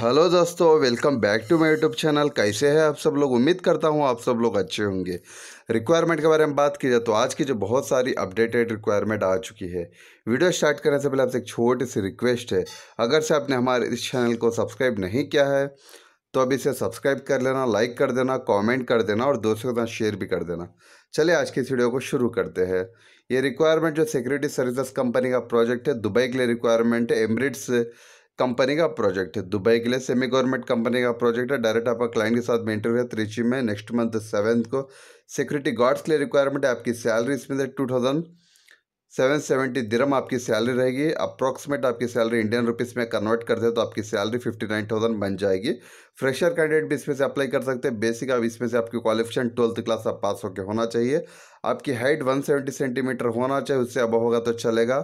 hello दोस्तों welcome back to my YouTube channel कैसे हैं आप सब लोग उम्मीद करता हूं आप सब लोग अच्छे होंगे रिक्वायरमेंट के बारे में बात की जाए तो आज की जो बहुत सारी अपडेटेड रिक्वायरमेंट आ चुकी है वीडियो स्टार्ट करने से पहले आपसे एक छोटी सी रिक्वेस्ट है अगर से आपने हमारे इस चैनल को सब्सक्राइब नहीं किया है तो अब इसे सब्सक्राइब कर लेना लाइक कर देना कॉमेंट कर देना और दोस्तों के साथ शेयर भी कर देना चलिए आज की इस वीडियो को शुरू करते हैं ये रिक्वायरमेंट जो सिक्योरिटी सर्विसेज कंपनी का प्रोजेक्ट है दुबई के लिए रिक्वायरमेंट है एमरिट्स कंपनी का प्रोजेक्ट है दुबई के लिए सेमी गवर्नमेंट कंपनी का प्रोजेक्ट है डायरेक्ट आपका क्लाइंट के साथ में इंटरव्यू है त्रिची में नेक्स्ट मंथ सेवेंथ को सिक्योरिटी गार्ड्स के लिए रिक्वायरमेंट है आपकी सैलरी इसमें से two thousand seven seventy dirham आपकी सैलरी रहेगी अप्रॉक्सीमेट आपकी सैलरी इंडियन रुपीस में कन्वर्ट कर दे तो आपकी सैलरी फिफ्टी नाइन थाउजेंड बन जाएगी फ्रेशर कैंडिडेट भी इसमें से अप्लाई कर सकते हैं बेसिक आप इसमें से आपकी क्वालिफिकेशन ट्वेल्थ क्लास आप पास होकर होना चाहिए आपकी हाइट वन सेवेंटी सेंटीमीटर होना चाहिए उससे अब होगा तो चलेगा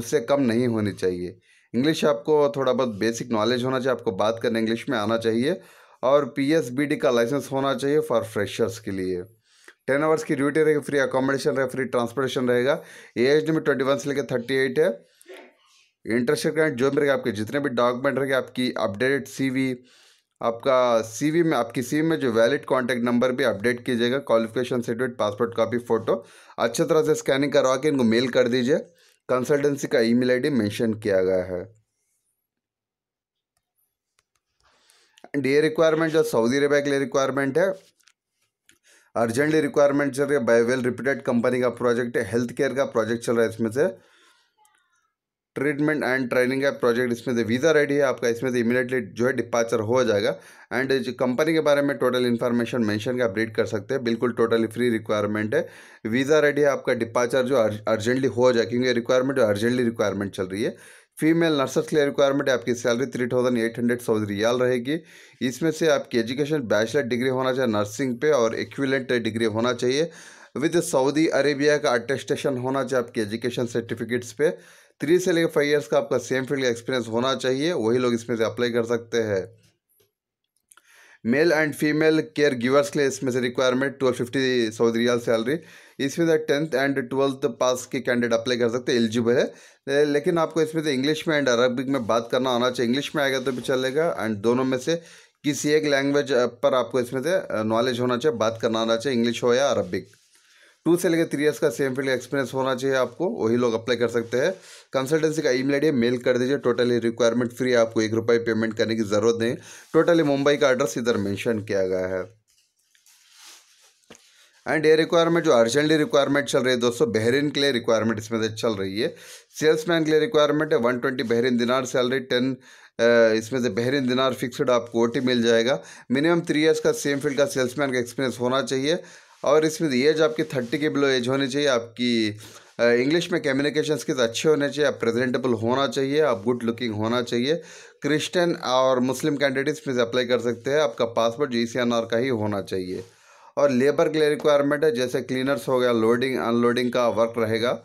उससे कम नहीं होनी चाहिए इंग्लिश आपको थोड़ा बहुत बेसिक नॉलेज होना चाहिए आपको बात करने इंग्लिश में आना चाहिए और पी का लाइसेंस होना चाहिए फॉर फ्रेशर्स के लिए टेन आवर्स की ड्यूटी रहेगी फ्री अकोमोडेशन रहेगा फ्री ट्रांसपोर्टेशन रहेगा एज में ट्वेंटी वन से लेकर थर्टी एट है इंटर्नशिप ग्रांट जो भी रहेगा आपके जितने भी डॉक्यूमेंट रहेंगे आपकी अपडेटेड सीवी आपका सीवी में आपकी सीवी में जो वैलिड कॉन्टैक्ट नंबर भी अपडेट कीजिएगा qualification certificate passport copy photo अच्छे तरह से स्कैनिंग करवा के इनको मेल कर दीजिए कंसल्टेंसी का ईमेल आईडी मेंशन किया गया है एंड ये रिक्वायरमेंट जो सऊदी अरेबिया के लिए रिक्वायरमेंट है अर्जेंटली रिक्वायरमेंट चल रही है बाई वेल रिप्यूटेड कंपनी का प्रोजेक्ट है हेल्थ केयर का प्रोजेक्ट चल रहा है इसमें से ट्रीटमेंट एंड ट्रेनिंग का प्रोजेक्ट इसमें से वीज़ा रेडी है आपका इसमें से इमीडिएटली जो है डिपार्चर हो जाएगा एंड कंपनी के बारे में टोटल इन्फॉर्मेशन मेंशन का अपडेट कर सकते हैं बिल्कुल टोटली फ्री रिक्वायरमेंट है वीज़ा रेडी है आपका डिपार्चर जो अर्जेंटली हो जाए क्योंकि रिक्वायरमेंट जो अर्जेंटली रिक्वायरमेंट चल रही है फीमेल नर्सेस के लिए रिक्वायरमेंट है आपकी salary three thousand eight hundred Saudi riyal रहेगी इसमें से आपकी एजुकेशन बैचलर डिग्री होना चाहिए नर्सिंग पे और इक्विलेंट डिग्री होना चाहिए विद सऊदी अरेबिया का अटेस्टेशन होना चाहिए आपकी एजुकेशन सर्टिफिकेट्स पे थ्री से लेकर फाइव ईयर्स का आपका सेम फील्ड का एक्सपीरियंस होना चाहिए वही लोग इसमें से अप्लाई कर सकते हैं male and female caregivers के लिए इसमें से requirement twelve fifty Saudi riyal salary इसमें से टेंथ एंड ट्वेल्थ पास के कैंडिडेट अप्लाई कर सकते हैं एलिजिबल है लेकिन आपको इसमें से इंग्लिश में एंड अरबिक में बात करना आना चाहिए इंग्लिश में आएगा तो भी चलेगा एंड दोनों में से किसी एक लैंग्वेज पर आपको इसमें से नॉलेज होना चाहिए बात करना आना चाहिए इंग्लिश हो या अरबिक टू से लेकर थ्री ईयर्स का सेम फील्ड एक्सपीरियंस होना चाहिए आपको वही लोग अप्लाई कर सकते हैं कंसल्टेंसी का ईमेल आई मेल कर दीजिए टोटली रिक्वायरमेंट फ्री आपको एक रुपये पेमेंट करने की ज़रूरत नहीं टोटली मुंबई का एड्रेस इधर मेंशन किया गया है एंड ये रिक्वायरमेंट जो अर्जेंटली रिक्वायरमेंट चल रही है दोस्तों बहरीन के लिए रिक्वायरमेंट इसमें से चल रही है सेल्समैन के लिए रिक्वायरमेंट है one twenty Bahrain dinar salary ten इसमें से बहरीन दिनार फिक्सड आपको ओ मिल जाएगा मिनिमम थ्री ईयर्स का सेम फील्ड का सेल्समैन का एक्सपीरियंस होना चाहिए और इसमें एज आपकी थर्टी के बिलो एज होनी चाहिए आपकी इंग्लिश में कम्युनिकेशन स्किल्स अच्छे होने चाहिए आप प्रेजेंटेबल होना चाहिए आप गुड लुकिंग होना चाहिए क्रिश्चियन और मुस्लिम कैंडिडेट्स इसमें से अप्लाई कर सकते हैं आपका पासपोर्ट जी का ही होना चाहिए और लेबर के लिए रिक्वायरमेंट है जैसे क्लीनर्स हो गया लोडिंग अनलोडिंग का वर्क रहेगा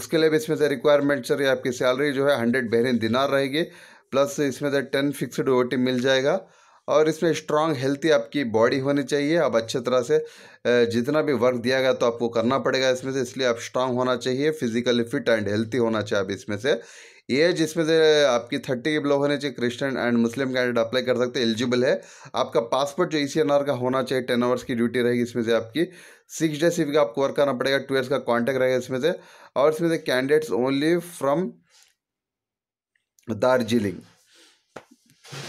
उसके लिए भी इसमें से रिक्वायरमेंट सर आपकी सैलरी जो है हंड्रेड बहरीन दिनार रहेगी प्लस इसमें से टेन फिक्सड ओ मिल जाएगा और इसमें स्ट्रांग हेल्थी आपकी बॉडी होनी चाहिए आप अच्छे तरह से जितना भी वर्क दिया गया तो आपको करना पड़ेगा इसमें से इसलिए आप स्ट्रांग होना चाहिए फिजिकली फिट एंड हेल्थी होना चाहिए आप इसमें से एज इसमें से आपकी थर्टी के बिलो होने चाहिए Christian and Muslim candidate apply कर सकते हैं एलिजिबल है आपका पासपोर्ट जो ई का होना चाहिए टेन आवर्स की ड्यूटी रहेगी इसमें से आपकी सिक्स डे सिर्फ आपको वर्क करना पड़ेगा टू ईयर्स का कॉन्टैक्ट रहेगा इसमें से और इसमें से कैंडिडेट्स ओनली फ्रॉम दार्जिलिंग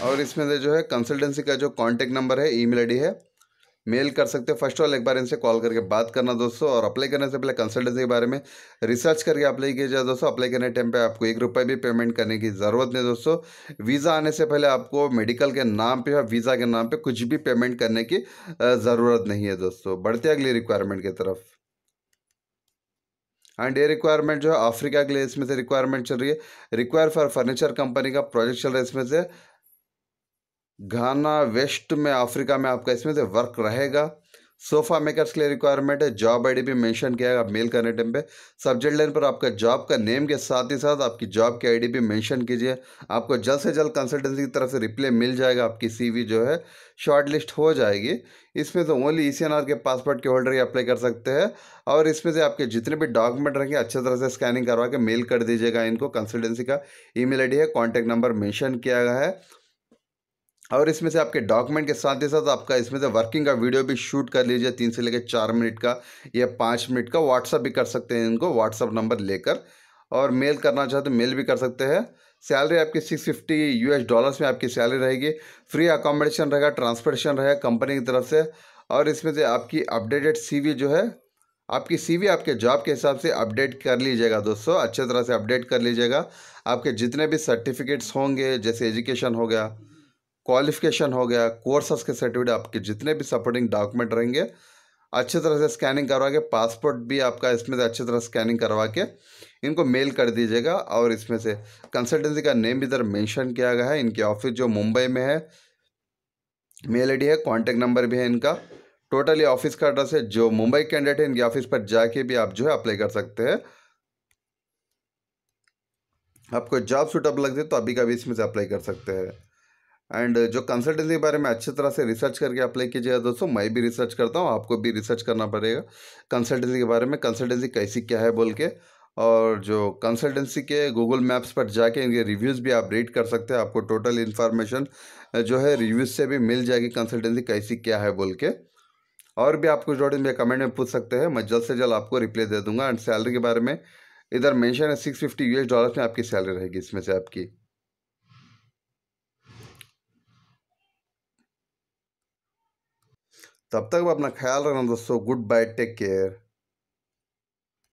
और इसमें जो है कंसल्टेंसी का जो कॉन्टैक्ट नंबर है ईमेल आईडी है मेल कर सकते हो फर्स्ट ऑल एक बार इनसे कॉल करके बात करना दोस्तों और अप्लाई करने से पहले कंसल्टेंसी के बारे में रिसर्च करके अप्लाई किया जाए दोस्तों अप्लाई करने टाइम पे आपको एक रुपये भी पेमेंट करने की ज़रूरत नहीं दोस्तों वीज़ा आने से पहले आपको मेडिकल के नाम पे या वीज़ा के नाम पे कुछ भी पेमेंट करने की ज़रूरत नहीं है दोस्तों बढ़ते अगली रिक्वायरमेंट की तरफ एंड ये रिक्वायरमेंट जो है अफ्रीका के लिए इसमें से रिक्वायरमेंट चल रही है रिक्वायर फॉर फर्नीचर कंपनी का प्रोजेक्ट चल रहा है इसमें से घाना वेस्ट में अफ्रीका में आपका इसमें से वर्क रहेगा सोफा मेकर्स के लिए रिक्वायरमेंट है जॉब आईडी भी मेंशन किया है आप मेल करने टाइम पे सब्जेक्ट लाइन पर आपका जॉब का नेम के साथ ही साथ आपकी जॉब की आईडी भी मेंशन कीजिए आपको जल्द से जल्द कंसल्टेंसी की तरफ से रिप्लाई मिल जाएगा आपकी सीवी जो है शॉर्ट लिस्ट हो जाएगी इसमें से ओनली ई e के पासपोर्ट के होल्डर ही अप्लाई कर सकते हैं और इसमें से आपके जितने भी डॉक्यूमेंट रहेंगे अच्छे तरह से स्कैनिंग करवा के मेल कर दीजिएगा इनको कंसल्टेंसी का आई डी है कॉन्टैक्ट नंबर मैंशन किया गया है और इसमें से आपके डॉक्यूमेंट के साथ ही साथ आपका इसमें से वर्किंग का वीडियो भी शूट कर लीजिए तीन से लेकर चार मिनट का या पाँच मिनट का व्हाट्सअप भी कर सकते हैं इनको व्हाट्सअप नंबर लेकर और मेल करना चाहते मेल तो भी कर सकते हैं सैलरी आपकी सिक्स फिफ्टी यू डॉलर्स में आपकी सैलरी रहेगी फ्री अकोमोडेशन रहेगा ट्रांसपोर्टेशन रहेगा कंपनी की तरफ से और इसमें से आपकी अपडेटेड सी जो है आपकी सी आपके जॉब के हिसाब से अपडेट कर लीजिएगा दोस्तों अच्छे तरह से अपडेट कर लीजिएगा आपके जितने भी सर्टिफिकेट्स होंगे जैसे एजुकेशन हो गया क्वालिफिकेशन हो गया कोर्सेस के सर्टिफिकेट आपके जितने भी सपोर्टिंग डॉक्यूमेंट रहेंगे अच्छे तरह से स्कैनिंग करवा के पासपोर्ट भी आपका इसमें से अच्छे तरह स्कैनिंग करवा के इनको मेल कर दीजिएगा और इसमें से कंसल्टेंसी का नेम भी इधर मेंशन किया गया है इनके ऑफिस जो मुंबई में है मेल आई है कॉन्टैक्ट नंबर भी है इनका टोटली ऑफिस का एड्रेस है जो मुंबई कैंडिडेट है इनके ऑफिस पर जाके भी आप जो है अप्लाई कर सकते हैं आपको जॉब सूटेबल लगती है तो अभी का भी इसमें से अप्लाई कर सकते हैं एंड जो कंसल्टेंसी के बारे में अच्छी तरह से रिसर्च करके अप्लाई कीजिएगा दोस्तों मैं भी रिसर्च करता हूँ आपको भी रिसर्च करना पड़ेगा कंसल्टेंसी के बारे में कंसल्टेंसी कैसी क्या है बोल के और जो कंसल्टेंसी के गूगल मैप्स पर जाके इनके रिव्यूज़ भी आप रीड कर सकते हैं आपको टोटल इन्फॉर्मेशन जो है रिव्यूज़ से भी मिल जाएगी कंसल्टेंसी कैसी क्या है बोल के और भी आपको जो मेरे कमेंट में पूछ सकते हैं मैं जल्द से जल्द आपको रिप्लाई दे दूंगा एंड सैलरी के बारे में इधर मेंशन है सिक्स फिफ्टी एस डॉलर में आपकी सैलरी रहेगी इसमें से आपकी तब तक अपना ख्याल रखना दोस्तों गुड बाय टेक केयर